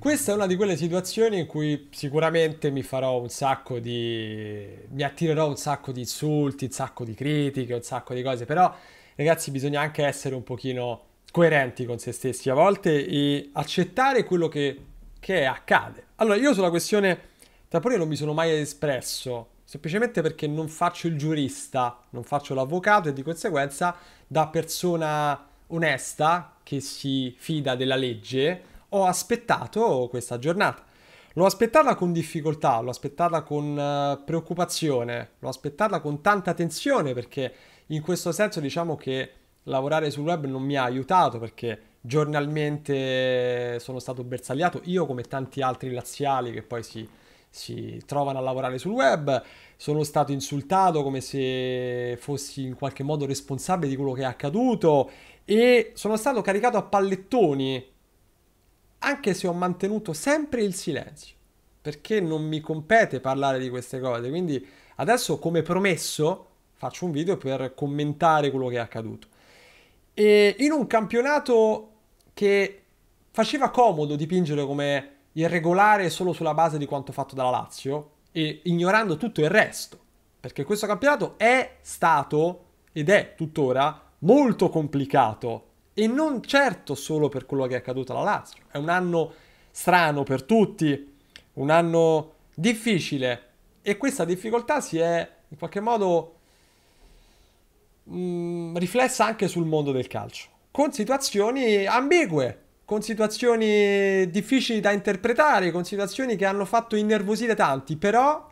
Questa è una di quelle situazioni in cui sicuramente mi farò un sacco di... mi attirerò un sacco di insulti, un sacco di critiche, un sacco di cose, però ragazzi bisogna anche essere un pochino coerenti con se stessi a volte e accettare quello che, che accade. Allora io sulla questione Tapone non mi sono mai espresso, semplicemente perché non faccio il giurista, non faccio l'avvocato e di conseguenza da persona onesta che si fida della legge ho aspettato questa giornata. L'ho aspettata con difficoltà, l'ho aspettata con eh, preoccupazione, l'ho aspettata con tanta tensione perché in questo senso diciamo che lavorare sul web non mi ha aiutato perché giornalmente sono stato bersagliato io come tanti altri laziali che poi si, si trovano a lavorare sul web, sono stato insultato come se fossi in qualche modo responsabile di quello che è accaduto e sono stato caricato a pallettoni anche se ho mantenuto sempre il silenzio, perché non mi compete parlare di queste cose. Quindi adesso, come promesso, faccio un video per commentare quello che è accaduto. E in un campionato che faceva comodo dipingere come irregolare solo sulla base di quanto fatto dalla Lazio e ignorando tutto il resto, perché questo campionato è stato ed è tuttora molto complicato e non certo solo per quello che è accaduto alla Lazio. È un anno strano per tutti, un anno difficile e questa difficoltà si è in qualche modo mh, mm, riflessa anche sul mondo del calcio, con situazioni ambigue, con situazioni difficili da interpretare, con situazioni che hanno fatto innervosire tanti, però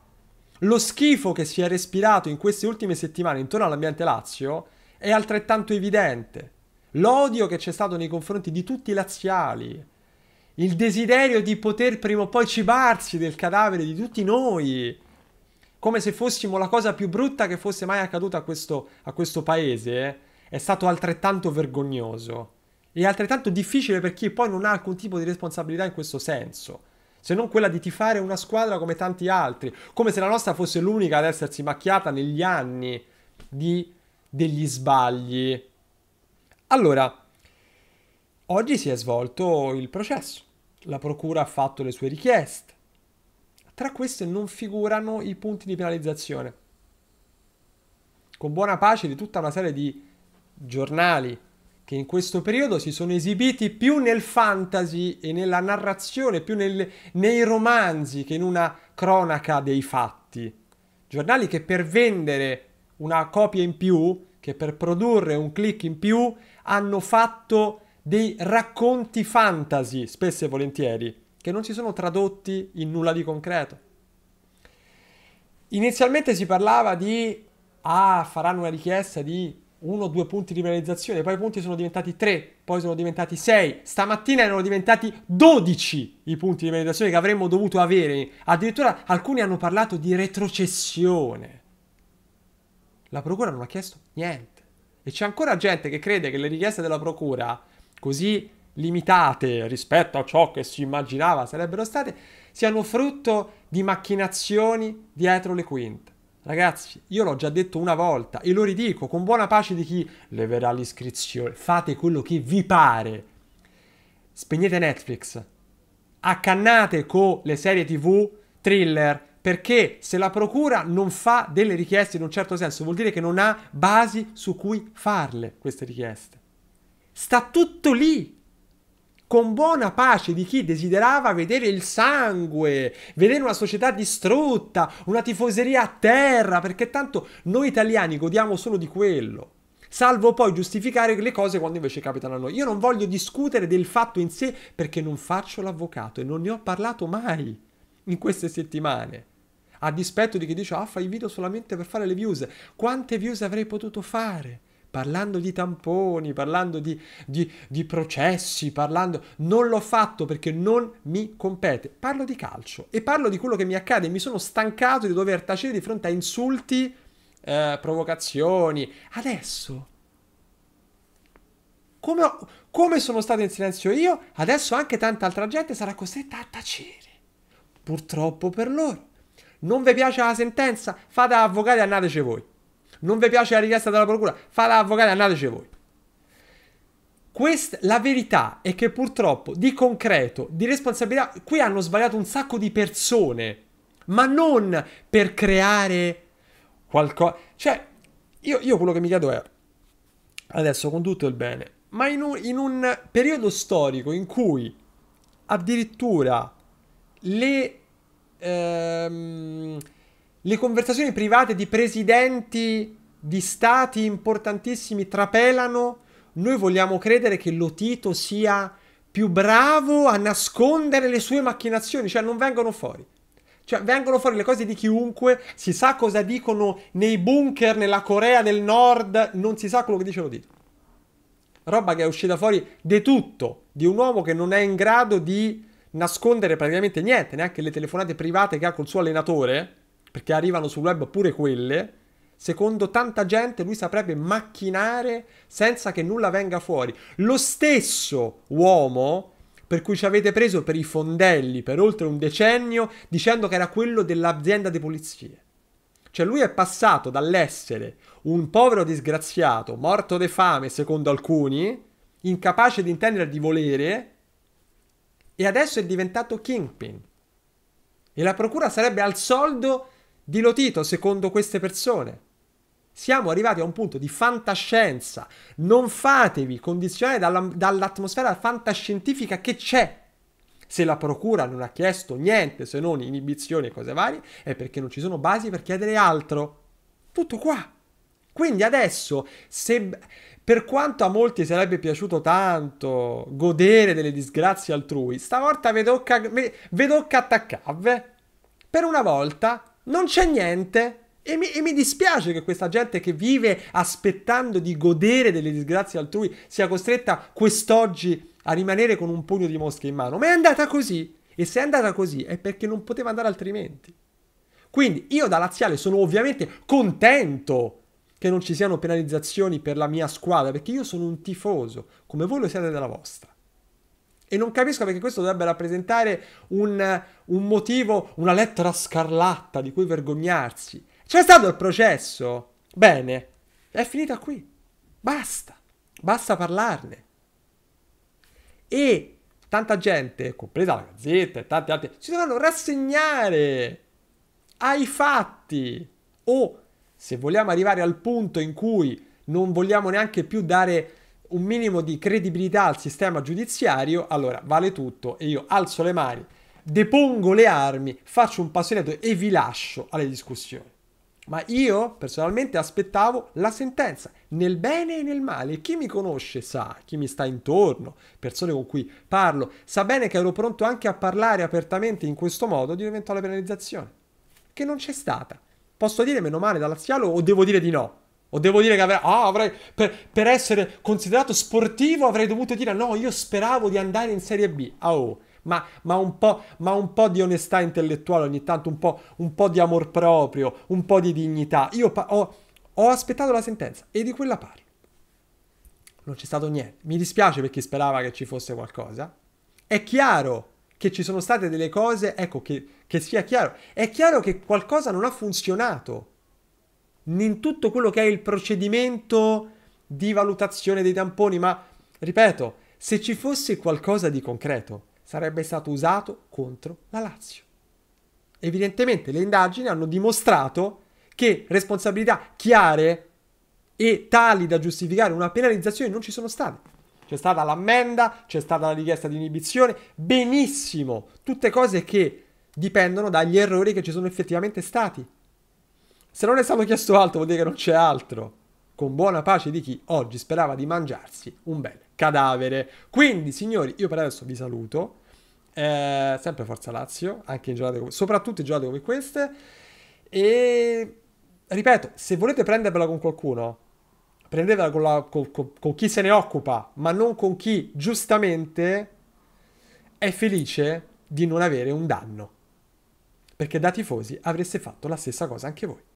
lo schifo che si è respirato in queste ultime settimane intorno all'ambiente Lazio è altrettanto evidente l'odio che c'è stato nei confronti di tutti i laziali, il desiderio di poter prima o poi cibarsi del cadavere di tutti noi, come se fossimo la cosa più brutta che fosse mai accaduta a questo, a questo paese, eh. è stato altrettanto vergognoso. E altrettanto difficile per chi poi non ha alcun tipo di responsabilità in questo senso se non quella di tifare una squadra come tanti altri, come se la nostra fosse l'unica ad essersi macchiata negli anni di, degli sbagli allora, oggi si è svolto il processo, la procura ha fatto le sue richieste, tra queste non figurano i punti di penalizzazione. Con buona pace di tutta una serie di giornali che in questo periodo si sono esibiti più nel fantasy e nella narrazione, più nel, nei romanzi che in una cronaca dei fatti. Giornali che per vendere una copia in più che per produrre un click in più hanno fatto dei racconti fantasy, spesso e volentieri, che non si sono tradotti in nulla di concreto. Inizialmente si parlava di, ah, faranno una richiesta di uno o due punti di penalizzazione, poi i punti sono diventati 3, poi sono diventati 6, stamattina erano diventati 12 i punti di penalizzazione che avremmo dovuto avere, addirittura alcuni hanno parlato di retrocessione. La procura non ha chiesto niente. E c'è ancora gente che crede che le richieste della procura, così limitate rispetto a ciò che si immaginava sarebbero state, siano frutto di macchinazioni dietro le quinte. Ragazzi, io l'ho già detto una volta e lo ridico con buona pace di chi leverà l'iscrizione. Fate quello che vi pare. Spegnete Netflix. Accannate con le serie TV, thriller, perché se la procura non fa delle richieste in un certo senso vuol dire che non ha basi su cui farle queste richieste. Sta tutto lì con buona pace di chi desiderava vedere il sangue, vedere una società distrutta, una tifoseria a terra, perché tanto noi italiani godiamo solo di quello. Salvo poi giustificare le cose quando invece capitano a noi. Io non voglio discutere del fatto in sé perché non faccio l'avvocato e non ne ho parlato mai in queste settimane a dispetto di chi dice ah fai video solamente per fare le views, quante views avrei potuto fare? Parlando di tamponi, parlando di, di, di processi, parlando... Non l'ho fatto perché non mi compete. Parlo di calcio e parlo di quello che mi accade. Mi sono stancato di dover tacere di fronte a insulti, eh, provocazioni. Adesso... Come, ho, come sono stato in silenzio io, adesso anche tanta altra gente sarà costretta a tacere. Purtroppo per loro. Non vi piace la sentenza? Fate avvocato e andateci voi. Non vi piace la richiesta della procura? Fate avvocato e andateci voi. Questa, la verità è che purtroppo di concreto, di responsabilità, qui hanno sbagliato un sacco di persone, ma non per creare qualcosa. Cioè, io, io, quello che mi chiedo è, adesso con tutto il bene, ma in un, in un periodo storico in cui addirittura le ehm, le conversazioni private di presidenti di stati importantissimi trapelano, noi vogliamo credere che Lotito sia più bravo a nascondere le sue macchinazioni, cioè non vengono fuori. Cioè, vengono fuori le cose di chiunque, si sa cosa dicono nei bunker nella Corea del Nord, non si sa quello che dice Lotito. Roba che è uscita fuori di tutto, di un uomo che non è in grado di nascondere praticamente niente, neanche le telefonate private che ha col suo allenatore, perché arrivano sul web pure quelle, secondo tanta gente lui saprebbe macchinare senza che nulla venga fuori. Lo stesso uomo per cui ci avete preso per i fondelli per oltre un decennio dicendo che era quello dell'azienda di pulizie. Cioè lui è passato dall'essere un povero disgraziato, morto di fame secondo alcuni, incapace di intendere di volere, e adesso è diventato Kingpin. E la procura sarebbe al soldo di Lotito, secondo queste persone. Siamo arrivati a un punto di fantascienza. Non fatevi condizionare dalla, dall'atmosfera fantascientifica che c'è. Se la procura non ha chiesto niente se non inibizioni e cose varie, è perché non ci sono basi per chiedere altro. Tutto qua. Quindi adesso, se per quanto a molti sarebbe piaciuto tanto godere delle disgrazie altrui, stavolta vedo che attaccave. Per una volta non c'è niente. E mi, e mi, dispiace che questa gente che vive aspettando di godere delle disgrazie altrui sia costretta quest'oggi a rimanere con un pugno di mosche in mano. Ma è andata così. E se è andata così è perché non poteva andare altrimenti. Quindi io da laziale sono ovviamente contento che non ci siano penalizzazioni per la mia squadra, perché io sono un tifoso, come voi lo siete della vostra. E non capisco perché questo dovrebbe rappresentare un, un motivo, una lettera scarlatta di cui vergognarsi. C'è stato il processo? Bene, è finita qui. Basta, basta parlarne. E tanta gente, compresa la Gazzetta e tanti altri, si dovranno rassegnare ai fatti o se vogliamo arrivare al punto in cui non vogliamo neanche più dare un minimo di credibilità al sistema giudiziario, allora vale tutto e io alzo le mani, depongo le armi, faccio un passo indietro e vi lascio alle discussioni. Ma io personalmente aspettavo la sentenza, nel bene e nel male. Chi mi conosce sa, chi mi sta intorno, persone con cui parlo, sa bene che ero pronto anche a parlare apertamente in questo modo di un'eventuale penalizzazione, che non c'è stata. Posso dire meno male da laziale o devo dire di no? O devo dire che avrei, ah, avrei per, per, essere considerato sportivo avrei dovuto dire no, io speravo di andare in Serie B. Oh, ma, ma, un ma, un po', di onestà intellettuale ogni tanto, un po', un po di amor proprio, un po' di dignità. Io ho, ho aspettato la sentenza e di quella pari. Non c'è stato niente. Mi dispiace per chi sperava che ci fosse qualcosa. È chiaro che ci sono state delle cose, ecco, che, che sia chiaro. È chiaro che qualcosa non ha funzionato in tutto quello che è il procedimento di valutazione dei tamponi, ma ripeto, se ci fosse qualcosa di concreto, sarebbe stato usato contro la Lazio. Evidentemente le indagini hanno dimostrato che responsabilità chiare e tali da giustificare una penalizzazione non ci sono state c'è stata l'ammenda, c'è stata la richiesta di inibizione, benissimo, tutte cose che dipendono dagli errori che ci sono effettivamente stati. Se non è stato chiesto altro vuol dire che non c'è altro, con buona pace di chi oggi sperava di mangiarsi un bel cadavere. Quindi signori, io per adesso vi saluto, eh, sempre Forza Lazio, anche in giornate come, soprattutto in giornate come queste, e ripeto, se volete prendervela con qualcuno, prendetela con, la, con, con, con chi se ne occupa, ma non con chi giustamente è felice di non avere un danno. Perché da tifosi avreste fatto la stessa cosa anche voi.